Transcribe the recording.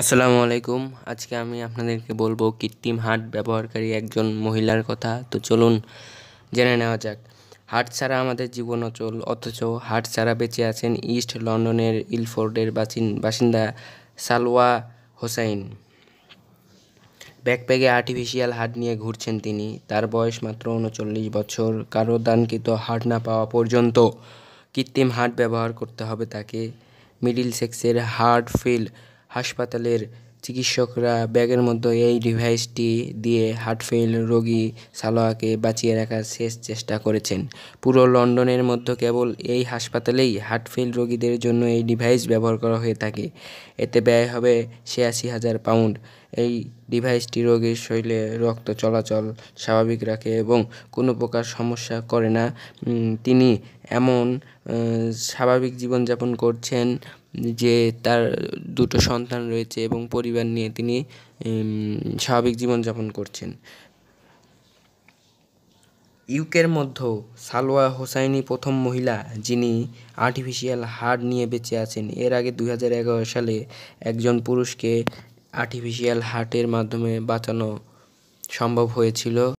আসসালামু আলাইকুম আজকে আমি আপনাদেরকে বলবো কৃত্রিম হাট ব্যবহারকারী একজন মহিলার কথা তো চলুন জেনে নেওয়া যাক হাট ছাড়া আমাদের জীবন অচল অথচ হার্ট ছাড়া বেঁচে আছেন ইস্ট লন্ডনের ইলফোর্ডের বাসিন্দা সালওয়া হোসাইন ব্যাকপ্যাগে আর্টিফিশিয়াল হার্ট নিয়ে ঘুরছেন তিনি তার বয়স মাত্র উনচল্লিশ বছর কারো দানকৃত হার্ট না পাওয়া পর্যন্ত কৃত্রিম হাট ব্যবহার করতে হবে তাকে মিডিল সেক্সের হার্ট ফিল্ড হাসপাতালের চিকিৎসকরা ব্যাগের মধ্যে এই ডিভাইসটি দিয়ে হার্ট ফেল রোগী সালোয়াকে বাঁচিয়ে রাখার শেষ চেষ্টা করেছেন পুরো লন্ডনের মধ্যে কেবল এই হাসপাতালেই হার্ট ফেল রোগীদের জন্য এই ডিভাইস ব্যবহার করা হয়ে থাকে এতে ব্যয় হবে ছিয়াশি হাজার পাউন্ড এই ডিভাইসটি রোগীর শরীরে রক্ত চলাচল স্বাভাবিক রাখে এবং কোনো প্রকার সমস্যা করে না তিনি এমন স্বাভাবিক জীবনযাপন করছেন যে তার দুটো সন্তান রয়েছে এবং পরিবার নিয়ে তিনি স্বাভাবিক জীবনযাপন করছেন ইউকের মধ্যেও সালোয়া হোসাইনি প্রথম মহিলা যিনি আর্টিফিশিয়াল হাড় নিয়ে বেঁচে আছেন এর আগে দুই সালে একজন পুরুষকে আর্টিফিশিয়াল হার্টের মাধ্যমে বাঁচানো সম্ভব হয়েছিল